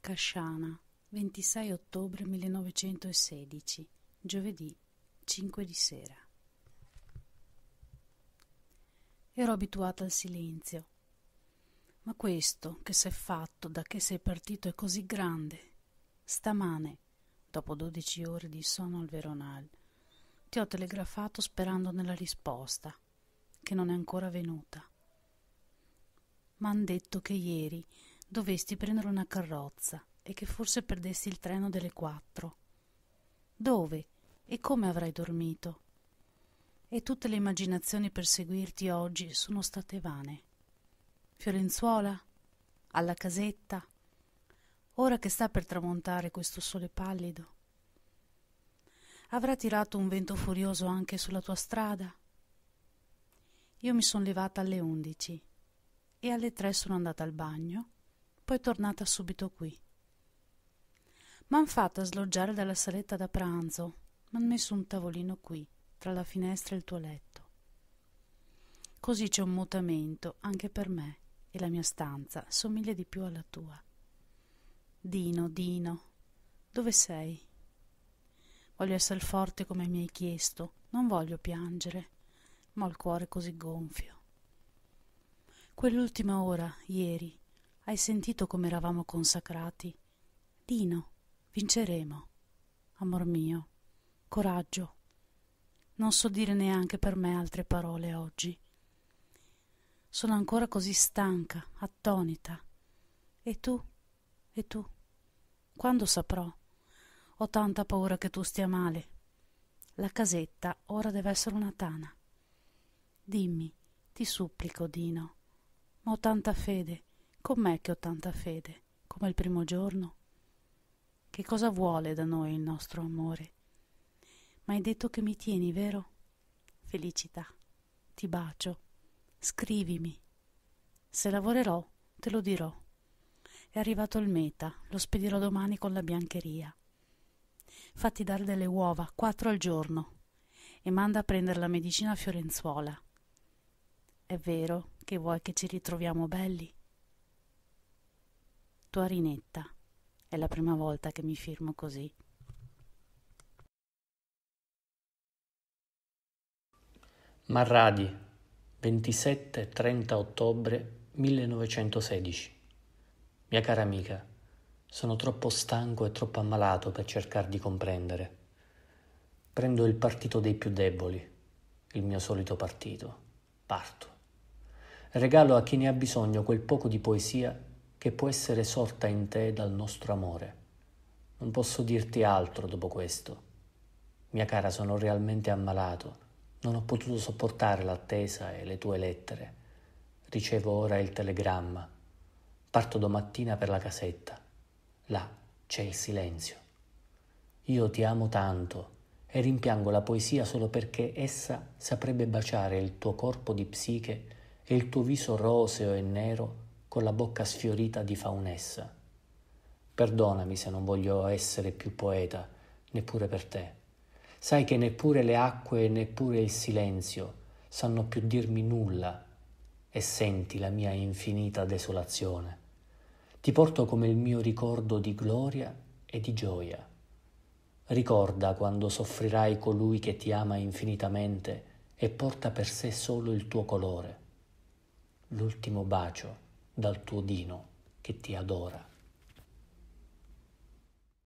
Casciana, 26 ottobre 1916, giovedì 5 di sera. Ero abituata al silenzio, ma questo che s'è fatto da che sei partito è così grande. Stamane, dopo dodici ore di sonno al Veronal, ti ho telegrafato sperando nella risposta, che non è ancora venuta. M'han detto che ieri dovesti prendere una carrozza e che forse perdessi il treno delle quattro. Dove e come avrai dormito? E tutte le immaginazioni per seguirti oggi sono state vane. Fiorenzuola? Alla casetta? Ora che sta per tramontare questo sole pallido? Avrà tirato un vento furioso anche sulla tua strada? Io mi sono levata alle undici e alle tre sono andata al bagno poi tornata subito qui. M'han fatta sloggiare dalla saletta da pranzo, m'han messo un tavolino qui, tra la finestra e il tuo letto. Così c'è un mutamento anche per me e la mia stanza somiglia di più alla tua. Dino, Dino, dove sei? Voglio essere forte come mi hai chiesto, non voglio piangere, ma ho il cuore così gonfio. Quell'ultima ora, ieri, hai sentito come eravamo consacrati? Dino, vinceremo. Amor mio, coraggio. Non so dire neanche per me altre parole oggi. Sono ancora così stanca, attonita. E tu? E tu? Quando saprò? Ho tanta paura che tu stia male. La casetta ora deve essere una tana. Dimmi, ti supplico, Dino. Ma ho tanta fede con me che ho tanta fede, come il primo giorno. Che cosa vuole da noi il nostro amore? Ma hai detto che mi tieni, vero? Felicità, ti bacio, scrivimi. Se lavorerò, te lo dirò. È arrivato il meta, lo spedirò domani con la biancheria. Fatti dare delle uova, quattro al giorno, e manda a prendere la medicina a Fiorenzuola. È vero che vuoi che ci ritroviamo belli? tua Rinetta. È la prima volta che mi firmo così. Marradi, 27-30 ottobre 1916. Mia cara amica, sono troppo stanco e troppo ammalato per cercare di comprendere. Prendo il partito dei più deboli, il mio solito partito. Parto. Regalo a chi ne ha bisogno quel poco di poesia che può essere sorta in te dal nostro amore. Non posso dirti altro dopo questo. Mia cara, sono realmente ammalato. Non ho potuto sopportare l'attesa e le tue lettere. Ricevo ora il telegramma. Parto domattina per la casetta. Là c'è il silenzio. Io ti amo tanto e rimpiango la poesia solo perché essa saprebbe baciare il tuo corpo di psiche e il tuo viso roseo e nero con la bocca sfiorita di faunessa. Perdonami se non voglio essere più poeta, neppure per te. Sai che neppure le acque, e neppure il silenzio sanno più dirmi nulla e senti la mia infinita desolazione. Ti porto come il mio ricordo di gloria e di gioia. Ricorda quando soffrirai colui che ti ama infinitamente e porta per sé solo il tuo colore. L'ultimo bacio dal tuo Dino che ti adora.